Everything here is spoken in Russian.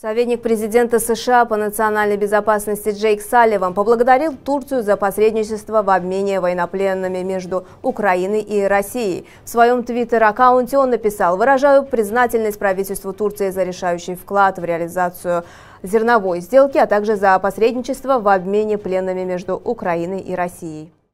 Советник президента США по национальной безопасности Джейк Салливан поблагодарил Турцию за посредничество в обмене военнопленными между Украиной и Россией. В своем твиттер-аккаунте он написал «Выражаю признательность правительству Турции за решающий вклад в реализацию зерновой сделки, а также за посредничество в обмене пленными между Украиной и Россией».